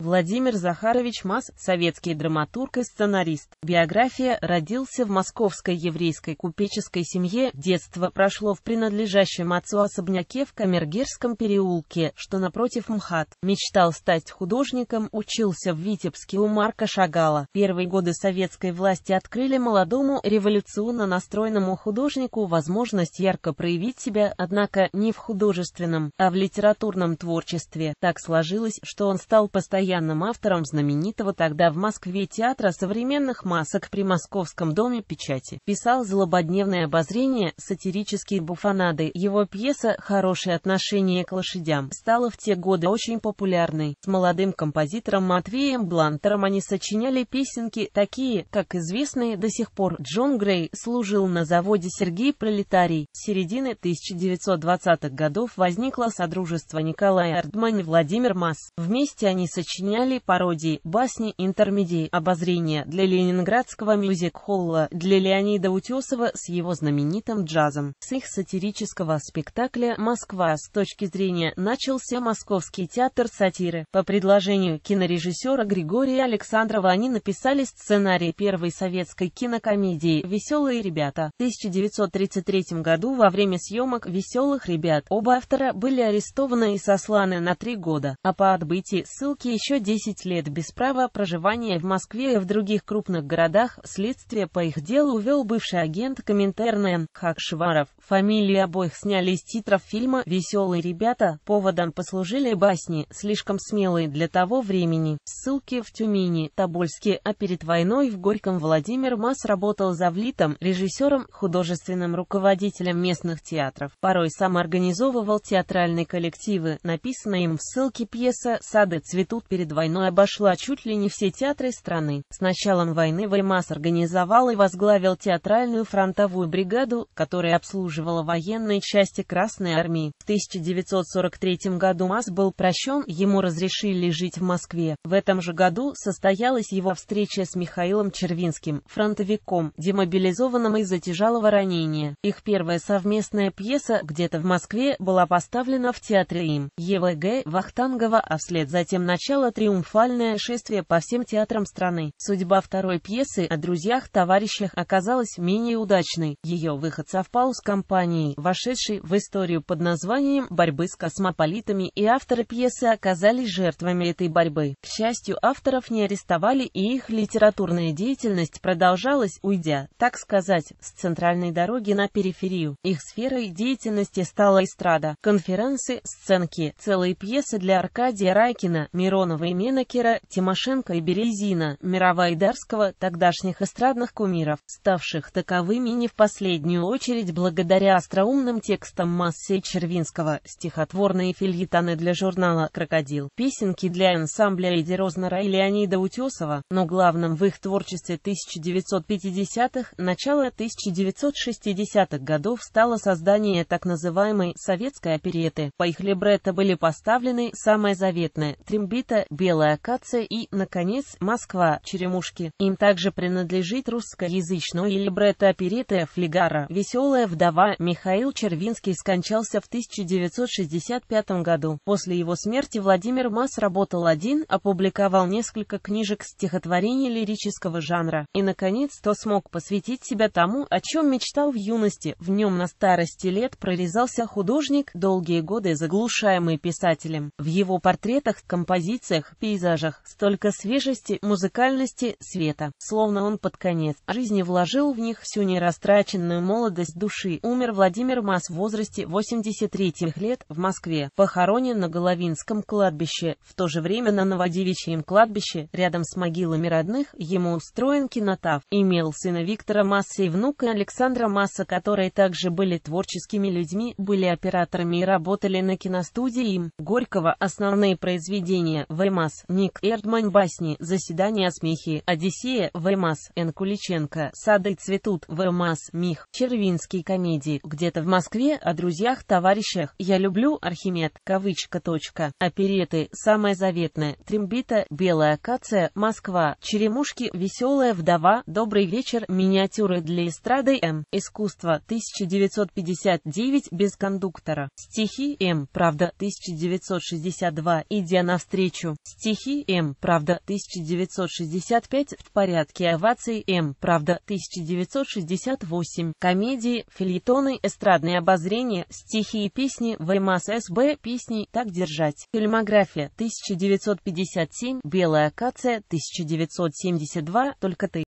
Владимир Захарович Мас, советский драматург и сценарист. Биография родился в московской еврейской купеческой семье, детство прошло в принадлежащем отцу особняке в Камергерском переулке, что напротив МХАТ. Мечтал стать художником, учился в Витебске у Марка Шагала. Первые годы советской власти открыли молодому революционно настроенному художнику возможность ярко проявить себя, однако не в художественном, а в литературном творчестве. Так сложилось, что он стал постоянным постоянным автором знаменитого тогда в Москве театра современных масок при Московском доме печати. Писал злободневное обозрение, сатирические буфанады Его пьеса «Хорошее отношение к лошадям» стала в те годы очень популярной. С молодым композитором Матвеем Блантером они сочиняли песенки, такие, как известные до сих пор. Джон Грей служил на заводе Сергей Пролетарий. С середины 1920-х годов возникло Содружество Николая Ардмань и Владимир Масс. Вместе они сочиняли сочиняли пародии, басни, интермедии, обозрения для ленинградского мюзик-холла, для Леонида Утесова с его знаменитым джазом. С их сатирического спектакля «Москва» с точки зрения начался Московский театр сатиры. По предложению кинорежиссера Григория Александрова они написали сценарий первой советской кинокомедии «Веселые ребята». В 1933 году во время съемок «Веселых ребят» оба автора были арестованы и сосланы на три года, а по отбытии ссылки еще еще 10 лет без права проживания в Москве и в других крупных городах. Следствие по их делу увел бывший агент Коминтерна Хакшваров. Фамилии обоих сняли из титров фильма «Веселые ребята». Поводом послужили басни, слишком смелые для того времени. Ссылки в Тюмени, Тобольске, а перед войной в Горьком Владимир Мас работал завлитом, режиссером, художественным руководителем местных театров. Порой сам организовывал театральные коллективы, написанная им в ссылке пьеса «Сады цветут» перед перед войной обошла чуть ли не все театры страны. С началом войны Ваймас организовал и возглавил театральную фронтовую бригаду, которая обслуживала военные части Красной Армии. В 1943 году Мас был прощен, ему разрешили жить в Москве. В этом же году состоялась его встреча с Михаилом Червинским, фронтовиком, демобилизованным из-за тяжелого ранения. Их первая совместная пьеса «Где-то в Москве» была поставлена в театре им. ЕВГ Вахтангова, а вслед затем начал предстояло триумфальное шествие по всем театрам страны. Судьба второй пьесы о друзьях-товарищах оказалась менее удачной. Ее выход совпал с компанией, вошедшей в историю под названием «Борьбы с космополитами», и авторы пьесы оказались жертвами этой борьбы. К счастью, авторов не арестовали, и их литературная деятельность продолжалась, уйдя, так сказать, с центральной дороги на периферию. Их сферой деятельности стала эстрада, конференции, сценки, целые пьесы для Аркадия Райкина, Мирона Романова и Менакера, Тимошенко и Березина, Мирова и Дарского, тогдашних эстрадных кумиров, ставших таковыми не в последнюю очередь благодаря остроумным текстам массы Червинского, стихотворные фильетоны для журнала «Крокодил», песенки для ансамбля Эдди Рознера и Леонида Утесова, но главным в их творчестве 1950-х, начало 1960-х годов стало создание так называемой «советской опереты». По их либретто были поставлены самая заветная «Трембита» белая акация и, наконец, Москва, черемушки. Им также принадлежит русскоязычную либретто бретто-оперетта Флигара. Веселая вдова Михаил Червинский скончался в 1965 году. После его смерти Владимир Мас работал один, опубликовал несколько книжек стихотворений лирического жанра и, наконец-то, смог посвятить себя тому, о чем мечтал в юности. В нем на старости лет прорезался художник, долгие годы заглушаемый писателем. В его портретах композиция декорациях, пейзажах, столько свежести, музыкальности, света, словно он под конец жизни вложил в них всю нерастраченную молодость души. Умер Владимир Мас в возрасте 83 лет в Москве, похоронен на Головинском кладбище, в то же время на Новодевичьем кладбище, рядом с могилами родных, ему устроен кинотав. Имел сына Виктора Масса и внука Александра Масса, которые также были творческими людьми, были операторами и работали на киностудии им. Горького основные произведения в Веймас, Ник Эрдмань Басни, Заседание смехи, Одиссея, Веймас, Н. Куличенко, Сады цветут, Веймас, Мих, Червинский комедии, где-то в Москве, о друзьях, товарищах, я люблю, Архимед, кавычка, точка, опереты, самое заветное, Трембита, Белая акация, Москва, Черемушки, Веселая вдова, Добрый вечер, миниатюры для эстрады, М. Искусство, 1959, без кондуктора, стихи, М. Правда, 1962, идя навстречу, Стихи М. Правда, 1965, в порядке оваций М. Правда, 1968, комедии, филитоны, эстрадные обозрения, стихи и песни ВМАС СБ, песни «Так держать», фильмография, 1957, «Белая акация», 1972, «Только ты».